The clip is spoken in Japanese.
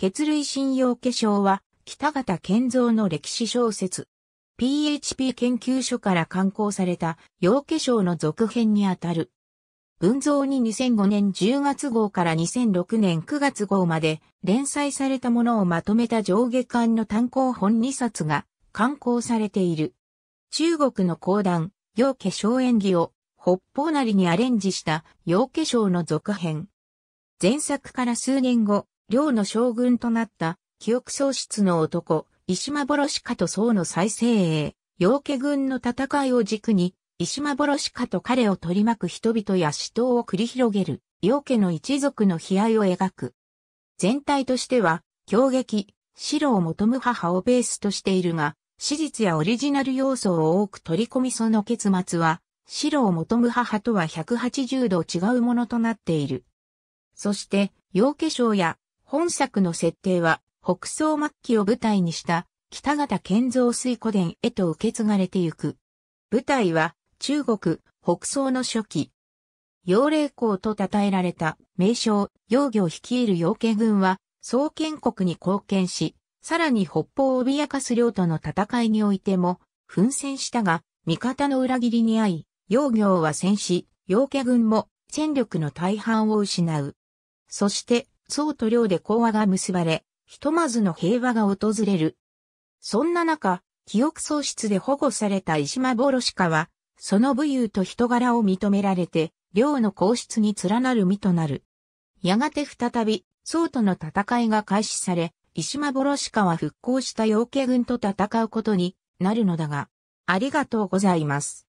血類信用化粧は、北方健造の歴史小説。PHP 研究所から刊行された、陽化粧の続編にあたる。文蔵に2005年10月号から2006年9月号まで連載されたものをまとめた上下巻の単行本2冊が刊行されている。中国の講談、陽化粧演技を北方なりにアレンジした陽化粧の続編。前作から数年後、領の将軍となった、記憶喪失の男、石幻かと宋の再生英、陽家軍の戦いを軸に、石幻かと彼を取り巻く人々や死闘を繰り広げる、陽家の一族の悲哀を描く。全体としては、狂撃、白を求む母をベースとしているが、史実やオリジナル要素を多く取り込みその結末は、白を求む母とは180度違うものとなっている。そして、陽家将や本作の設定は、北総末期を舞台にした北方建造水古伝へと受け継がれてゆく。舞台は中国北総の初期。陽霊公と称えられた名称、陽魚率いる陽家軍は創建国に貢献し、さらに北方を脅かす領との戦いにおいても奮戦したが、味方の裏切りに遭い、陽魚は戦死、陽家軍も戦力の大半を失う。そして、僧と領で講和が結ばれ、ひとまずの平和が訪れる。そんな中、記憶喪失で保護された石間ボロシカは、その武勇と人柄を認められて、領の皇室に連なる身となる。やがて再び、僧との戦いが開始され、石間ボロシカは復興した妖怪軍と戦うことになるのだが、ありがとうございます。